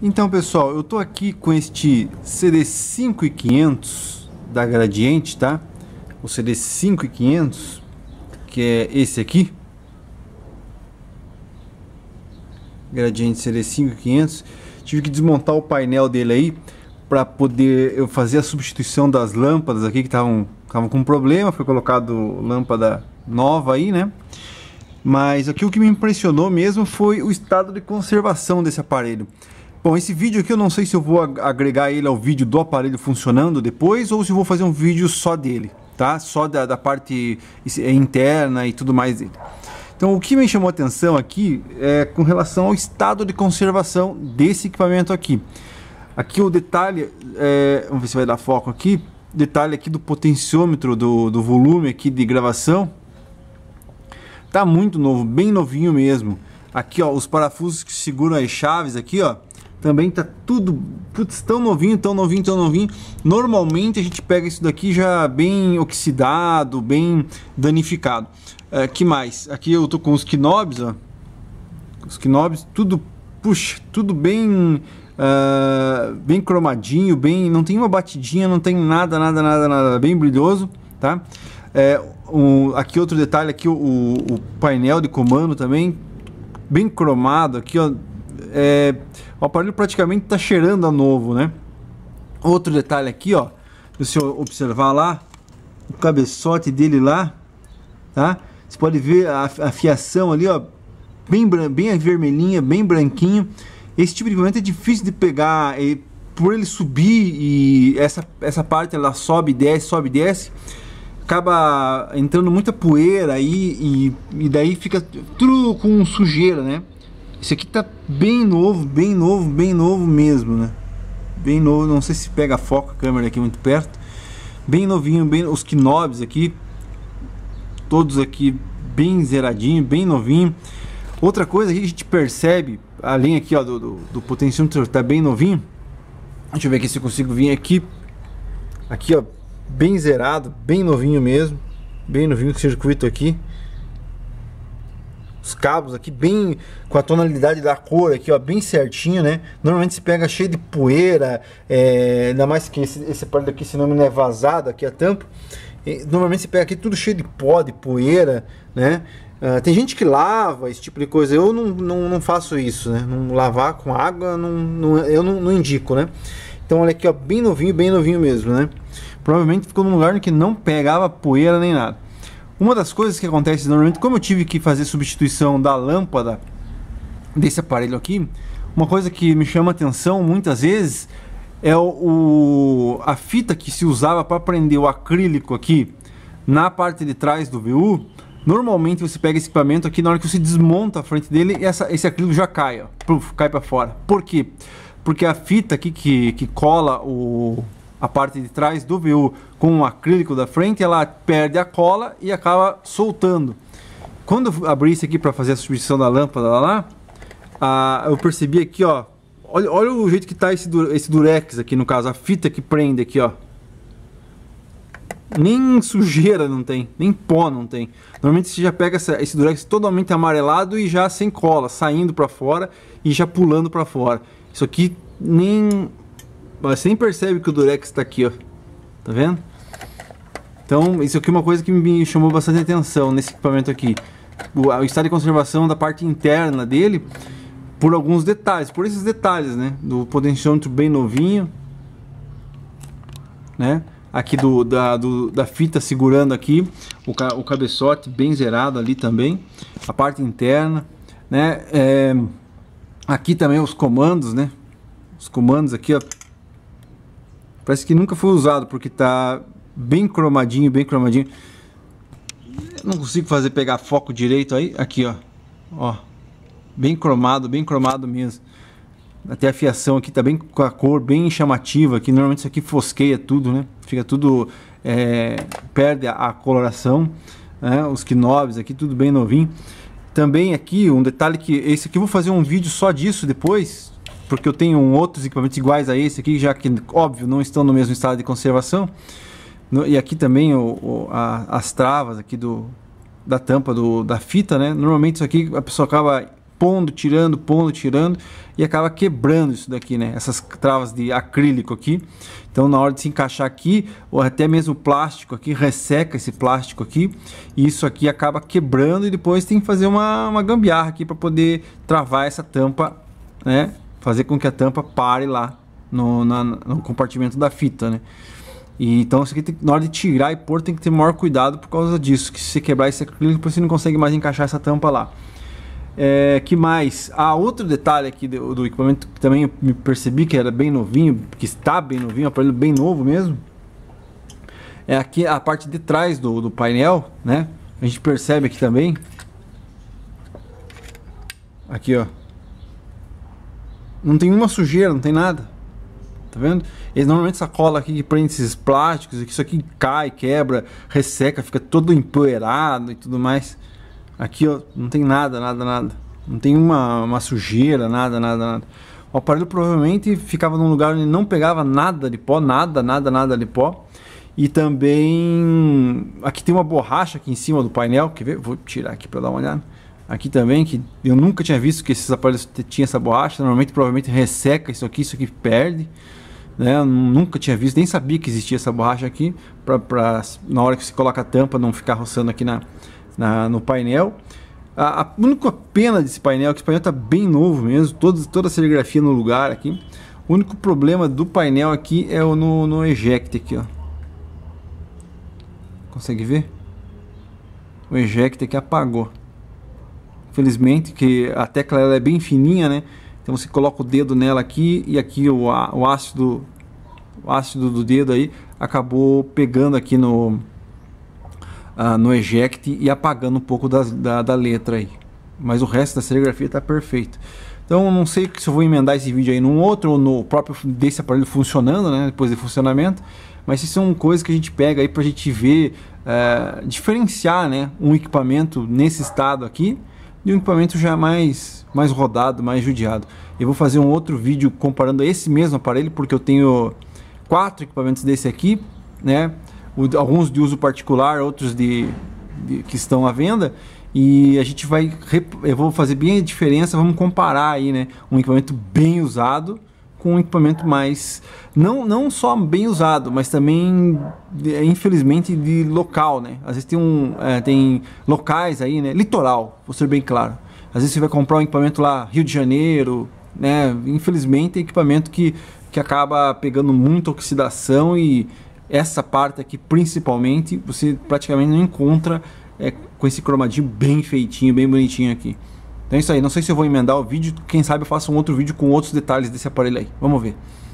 Então, pessoal, eu estou aqui com este CD5500 da Gradiente, tá? O CD5500, que é esse aqui. Gradiente CD5500. Tive que desmontar o painel dele aí para poder eu fazer a substituição das lâmpadas aqui que estavam com problema, foi colocado lâmpada nova aí, né? Mas aqui o que me impressionou mesmo foi o estado de conservação desse aparelho. Bom, esse vídeo aqui eu não sei se eu vou agregar ele ao vídeo do aparelho funcionando depois ou se vou fazer um vídeo só dele, tá? Só da, da parte é, interna e tudo mais dele. Então o que me chamou a atenção aqui é com relação ao estado de conservação desse equipamento aqui. Aqui o detalhe, é, vamos ver se vai dar foco aqui, detalhe aqui do potenciômetro do, do volume aqui de gravação, tá muito novo, bem novinho mesmo. Aqui ó, os parafusos que seguram as chaves aqui ó, também tá tudo putz, tão novinho, tão novinho, tão novinho. Normalmente a gente pega isso daqui já bem oxidado, bem danificado. É, que mais? Aqui eu tô com os knobs, ó. Os knobs, tudo puxa, tudo bem uh, bem cromadinho, bem, não tem uma batidinha, não tem nada, nada, nada, nada, bem brilhoso, tá? É, aqui outro detalhe aqui o, o painel de comando também bem cromado aqui, ó, é, o aparelho praticamente está cheirando a novo, né? Outro detalhe aqui, ó, se você observar lá, o cabeçote dele lá, tá? Você pode ver a, a fiação ali, ó, bem, bem vermelhinha, bem branquinho. Esse tipo de equipamento é difícil de pegar, e por ele subir e essa, essa parte ela sobe e desce, sobe e desce, acaba entrando muita poeira aí e, e daí fica tudo com sujeira, né? Esse aqui tá bem novo, bem novo, bem novo mesmo, né? Bem novo, não sei se pega a foco a câmera aqui muito perto. Bem novinho, bem os knobs aqui. Todos aqui bem zeradinho, bem novinho. Outra coisa que a gente percebe, além aqui ó, do, do, do potenciômetro tá bem novinho. Deixa eu ver aqui se eu consigo vir aqui. Aqui ó, bem zerado, bem novinho mesmo. Bem novinho o circuito aqui os cabos aqui bem com a tonalidade da cor aqui, ó, bem certinho, né? Normalmente se pega cheio de poeira, é, ainda mais que esse, esse aparelho aqui, se não me engano, é vazado aqui a tampa. E, normalmente se pega aqui tudo cheio de pó, de poeira, né? Uh, tem gente que lava esse tipo de coisa, eu não, não, não faço isso, né? Não lavar com água, não, não eu não, não indico, né? Então olha aqui, ó, bem novinho, bem novinho mesmo, né? Provavelmente ficou num lugar que não pegava poeira nem nada. Uma das coisas que acontece normalmente, como eu tive que fazer substituição da lâmpada desse aparelho aqui, uma coisa que me chama atenção muitas vezes é o, o a fita que se usava para prender o acrílico aqui na parte de trás do VU. Normalmente você pega esse equipamento aqui, na hora que você desmonta a frente dele, essa, esse acrílico já cai, ó, puff, cai para fora. Por quê? Porque a fita aqui que, que cola o, a parte de trás do VU com o acrílico da frente, ela perde a cola e acaba soltando. Quando eu abri isso aqui para fazer a substituição da lâmpada lá, eu percebi aqui, ó, olha, olha o jeito que está esse, esse durex aqui, no caso, a fita que prende aqui, ó. Nem sujeira não tem, nem pó não tem. Normalmente você já pega essa, esse durex totalmente amarelado e já sem cola, saindo para fora e já pulando para fora. Isso aqui nem você nem percebe que o durex está aqui, ó. Tá vendo? Então, isso aqui é uma coisa que me chamou bastante atenção nesse equipamento aqui. O, o estado de conservação da parte interna dele, por alguns detalhes, por esses detalhes, né? Do potenciômetro bem novinho, né? Aqui do, da, do, da fita segurando aqui, o, o cabeçote bem zerado ali também, a parte interna, né? É, aqui também os comandos, né? Os comandos aqui, ó, Parece que nunca foi usado, porque tá bem cromadinho, bem cromadinho. Não consigo fazer pegar foco direito aí. Aqui, ó. Ó. Bem cromado, bem cromado mesmo. Até a fiação aqui tá bem com a cor bem chamativa, que normalmente isso aqui fosqueia tudo, né? Fica tudo... É, perde a, a coloração. Né? Os knobs aqui, tudo bem novinho. Também aqui, um detalhe que... Esse aqui eu vou fazer um vídeo só disso depois, porque eu tenho outros equipamentos iguais a esse aqui, já que, óbvio, não estão no mesmo estado de conservação. No, e aqui também o, o, a, as travas aqui do, da tampa do, da fita, né? Normalmente isso aqui a pessoa acaba pondo, tirando, pondo, tirando e acaba quebrando isso daqui, né? Essas travas de acrílico aqui. Então na hora de se encaixar aqui, ou até mesmo o plástico aqui, resseca esse plástico aqui e isso aqui acaba quebrando e depois tem que fazer uma, uma gambiarra aqui para poder travar essa tampa, né? fazer com que a tampa pare lá no, na, no compartimento da fita, né? E, então isso aqui tem, na hora de tirar e pôr tem que ter maior cuidado por causa disso, que se você quebrar esse acrílico você não consegue mais encaixar essa tampa lá. É, que mais? Ah, outro detalhe aqui do, do equipamento que também me percebi que era bem novinho, que está bem novinho, um aparelho bem novo mesmo. É aqui a parte de trás do, do painel, né? A gente percebe aqui também. Aqui, ó. Não tem uma sujeira, não tem nada. Tá vendo? normalmente essa cola aqui que prende esses plásticos, isso aqui cai, quebra, resseca, fica todo empoeirado e tudo mais. Aqui, ó, não tem nada, nada, nada. Não tem uma, uma sujeira, nada, nada, nada. O aparelho provavelmente ficava num lugar onde não pegava nada de pó, nada, nada, nada de pó. E também aqui tem uma borracha aqui em cima do painel, quer ver? Vou tirar aqui para dar uma olhada aqui também, que eu nunca tinha visto que esses aparelhos tinham essa borracha. Normalmente, provavelmente resseca isso aqui, isso aqui perde. Né? Eu nunca tinha visto, nem sabia que existia essa borracha aqui, para na hora que se coloca a tampa não ficar roçando aqui na, na no painel. A, a, única pena desse painel, é que esse painel está bem novo mesmo, todo, toda a serigrafia no lugar aqui. O único problema do painel aqui é o no, no eject aqui, ó. Consegue ver? O eject aqui apagou felizmente, que a tecla ela é bem fininha, né? Então você coloca o dedo nela aqui e aqui o, o ácido o ácido do dedo aí acabou pegando aqui no ah, no eject e apagando um pouco da, da, da letra aí. Mas o resto da serigrafia está perfeito. Então não sei se eu vou emendar esse vídeo aí num outro ou no próprio desse aparelho funcionando, né? Depois de funcionamento. Mas isso são é coisas que a gente pega aí para a gente ver, é, diferenciar, né? Um equipamento nesse estado aqui de um equipamento já é mais, mais rodado, mais judiado. Eu vou fazer um outro vídeo comparando esse mesmo aparelho, porque eu tenho quatro equipamentos desse aqui, né? alguns de uso particular, outros de, de que estão à venda. E a gente vai, eu vou fazer bem a diferença, vamos comparar aí, né? Um equipamento bem usado com um equipamento mais não não só bem usado, mas também eh, infelizmente de local, né? Às vezes tem um é, tem locais aí, né? Litoral, vou ser bem claro. Às vezes você vai comprar um equipamento lá Rio de Janeiro, né? Infelizmente é equipamento que que acaba pegando muita oxidação e essa parte aqui principalmente você praticamente não encontra é, com esse cromadinho bem feitinho, bem bonitinho aqui. Então é isso aí. Não sei se eu vou emendar o vídeo. Quem sabe eu faço um outro vídeo com outros detalhes desse aparelho aí. Vamos ver.